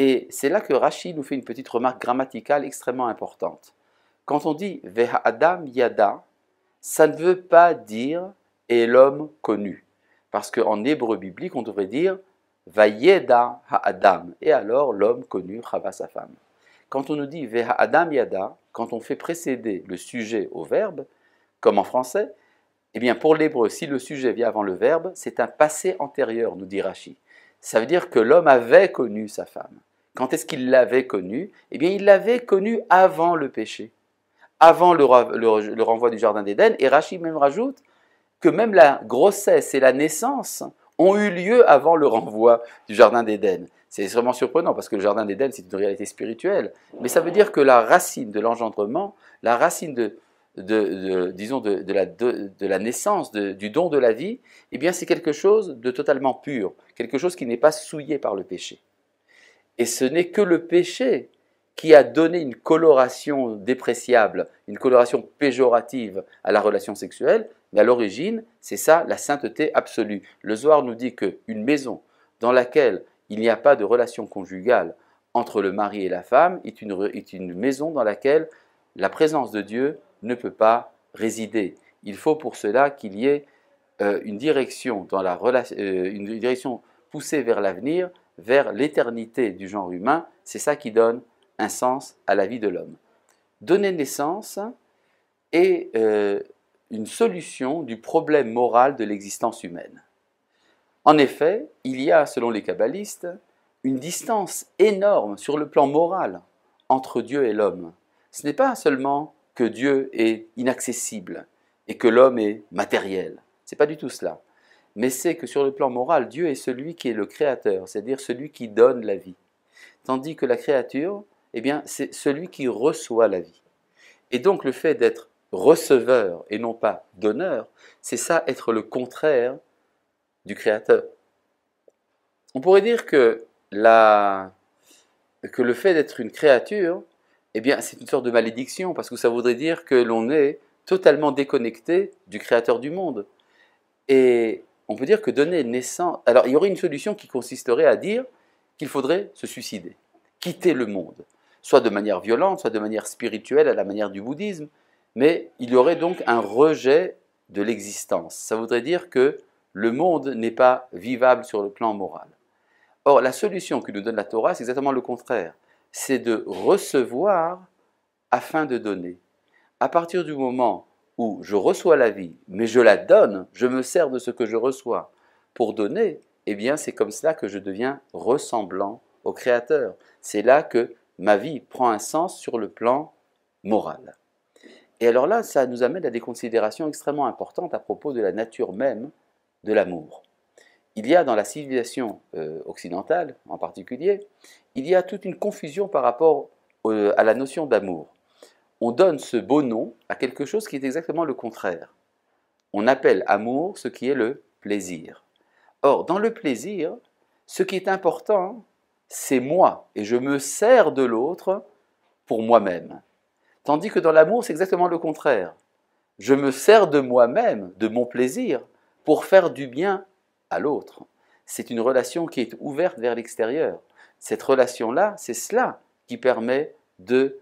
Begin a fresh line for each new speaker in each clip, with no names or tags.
Et c'est là que Rachid nous fait une petite remarque grammaticale extrêmement importante. Quand on dit Veha Adam Yada, ça ne veut pas dire et l'homme connu. Parce qu'en hébreu biblique, on devrait dire Vayeda Adam, et alors l'homme connu, Chava sa femme. Quand on nous dit Veha Adam Yada, quand on fait précéder le sujet au verbe, comme en français, eh bien pour l'hébreu, si le sujet vient avant le verbe, c'est un passé antérieur, nous dit Rachid. Ça veut dire que l'homme avait connu sa femme. Quand est-ce qu'il l'avait connu Eh bien, il l'avait connu avant le péché, avant le, renvoi du Jardin d'Éden. Et Rachid même rajoute que même la grossesse et la naissance ont eu lieu avant le renvoi du Jardin d'Éden. C'est extrêmement surprenant parce que le Jardin d'Éden, c'est une réalité spirituelle. Mais ça veut dire que la racine de l'engendrement, la racine de, disons la, de, la naissance, du don de la vie, eh bien c'est quelque chose de totalement pur, quelque chose qui n'est pas souillé par le péché. Et ce n'est que le péché qui a donné une coloration dépréciable, une coloration péjorative à la relation sexuelle, mais à l'origine, c'est ça la sainteté absolue. Le Zohar nous dit qu'une maison dans laquelle il n'y a pas de relation conjugale entre le mari et la femme est une, maison dans laquelle la présence de Dieu ne peut pas résider. Il faut pour cela qu'il y ait euh, une, direction dans la euh, une direction poussée vers l'avenir vers l'éternité du genre humain, c'est ça qui donne un sens à la vie de l'homme. Donner naissance est euh, une solution du problème moral de l'existence humaine. En effet, il y a, selon les kabbalistes, une distance énorme sur le plan moral entre Dieu et l'homme. Ce n'est pas seulement que Dieu est inaccessible et que l'homme est matériel. ce n'est pas du tout cela mais c'est que sur le plan moral, Dieu est celui qui est le créateur, c'est-à-dire celui qui donne la vie. Tandis que la créature, eh bien, c'est celui qui reçoit la vie. Et donc le fait d'être receveur et non pas donneur, c'est ça être le contraire du créateur. On pourrait dire que, la, que le fait d'être une créature, eh bien, c'est une sorte de malédiction, parce que ça voudrait dire que l'on est totalement déconnecté du créateur du monde. Et on peut dire que donner naissance. Alors, il y aurait une solution qui consisterait à dire qu'il faudrait se suicider, quitter le monde, soit de manière violente, soit de manière spirituelle, à la manière du bouddhisme, mais il y aurait donc un rejet de l'existence. Ça voudrait dire que le monde n'est pas vivable sur le plan moral. Or, la solution que nous donne la Torah, c'est exactement le contraire. C'est de recevoir afin de donner. À partir du moment où je reçois la vie, mais je la donne, je me sers de ce que je reçois pour donner, et eh bien c'est comme cela que je deviens ressemblant au Créateur. C'est là que ma vie prend un sens sur le plan moral. Et alors là, ça nous amène à des considérations extrêmement importantes à propos de la nature même de l'amour. Il y a dans la civilisation euh, occidentale en particulier, il y a toute une confusion par rapport euh, à la notion d'amour on donne ce beau nom à quelque chose qui est exactement le contraire. On appelle amour ce qui est le plaisir. Or, dans le plaisir, ce qui est important, c'est moi, et je me sers de l'autre pour moi-même. Tandis que dans l'amour, c'est exactement le contraire. Je me sers de moi-même, de mon plaisir, pour faire du bien à l'autre. C'est une relation qui est ouverte vers l'extérieur. Cette relation-là, c'est cela qui permet de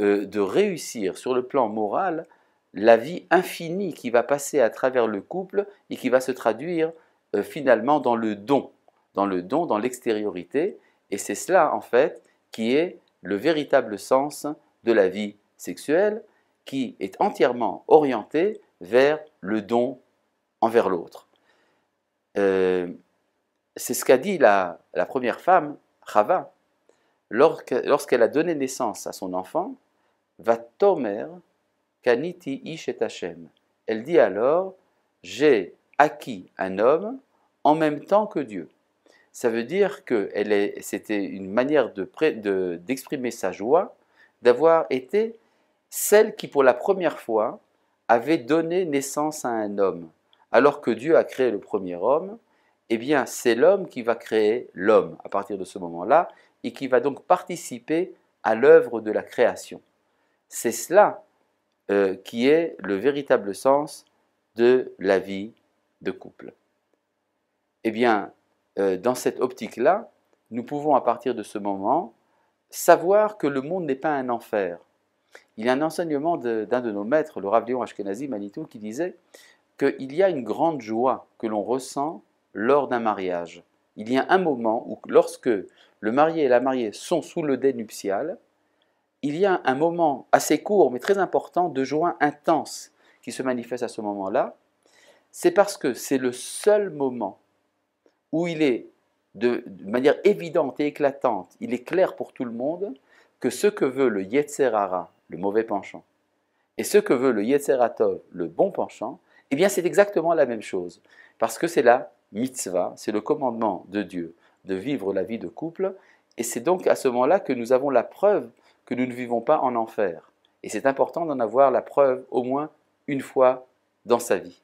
euh, de réussir sur le plan moral la vie infinie qui va passer à travers le couple et qui va se traduire euh, finalement dans le don, dans le don, dans l'extériorité. Et c'est cela en fait qui est le véritable sens de la vie sexuelle qui est entièrement orientée vers le don envers l'autre. Euh, c'est ce qu'a dit la, la, première femme, Chava, lorsqu'elle a donné naissance à son enfant, kaniti Elle dit alors J'ai acquis un homme en même temps que Dieu. Ça veut dire que c'était une manière d'exprimer sa joie d'avoir été celle qui, pour la première fois, avait donné naissance à un homme. Alors que Dieu a créé le premier homme, eh bien, c'est l'homme qui va créer l'homme à partir de ce moment-là et qui va donc participer à l'œuvre de la création. C'est cela euh, qui est le véritable sens de la vie de couple. Eh bien, euh, dans cette optique-là, nous pouvons à partir de ce moment savoir que le monde n'est pas un enfer. Il y a un enseignement d'un de, nos maîtres, le Rav Ashkenazi Manitou, qui disait qu'il y a une grande joie que l'on ressent lors d'un mariage. Il y a un moment où, lorsque le marié et la mariée sont sous le dé nuptial, il y a un moment assez court mais très important de joie intense qui se manifeste à ce moment-là, c'est parce que c'est le seul moment où il est de, manière évidente et éclatante, il est clair pour tout le monde que ce que veut le Yetzerara, le mauvais penchant, et ce que veut le Yetzeratov, le bon penchant, eh bien c'est exactement la même chose. Parce que c'est la mitzvah, c'est le commandement de Dieu de vivre la vie de couple, et c'est donc à ce moment-là que nous avons la preuve que nous ne vivons pas en enfer. Et c'est important d'en avoir la preuve au moins une fois dans sa vie.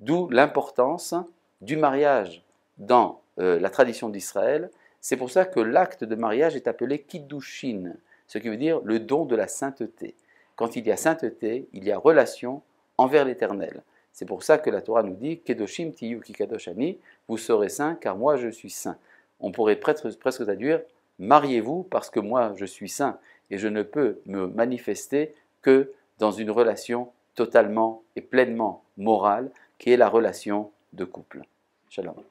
D'où l'importance du mariage dans euh, la tradition d'Israël. C'est pour ça que l'acte de mariage est appelé kiddushin, ce qui veut dire le don de la sainteté. Quand il y a sainteté, il y a relation envers l'Éternel. C'est pour ça que la Torah nous dit Kedoshim tiyu kikadoshani, vous serez saint car moi je suis saint. On pourrait presque traduire Mariez-vous parce que moi je suis saint et je ne peux me manifester que dans une relation totalement et pleinement morale qui est la relation de couple. Shalom.